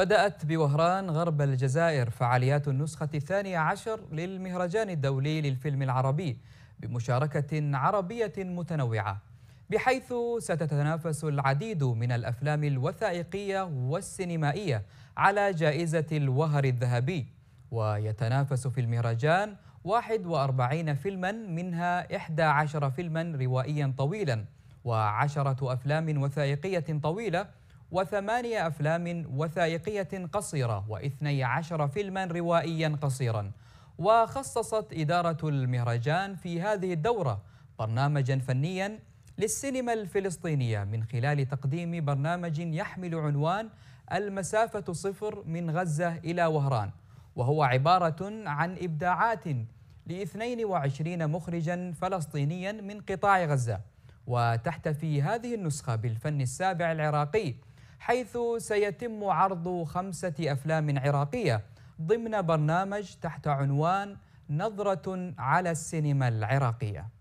بدأت بوهران غرب الجزائر فعاليات النسخة الثانية عشر للمهرجان الدولي للفيلم العربي بمشاركة عربية متنوعة بحيث ستتنافس العديد من الأفلام الوثائقية والسينمائية على جائزة الوهر الذهبي ويتنافس في المهرجان 41 فيلما منها 11 فيلما روائيا طويلا وعشرة أفلام وثائقية طويلة وثمانية أفلام وثائقية قصيرة واثني عشر فيلما روائيا قصيرا وخصصت إدارة المهرجان في هذه الدورة برنامجا فنيا للسينما الفلسطينية من خلال تقديم برنامج يحمل عنوان المسافة صفر من غزة إلى وهران وهو عبارة عن إبداعات ل 22 مخرجا فلسطينيا من قطاع غزة وتحتفي هذه النسخة بالفن السابع العراقي حيث سيتم عرض خمسة أفلام عراقية ضمن برنامج تحت عنوان نظرة على السينما العراقية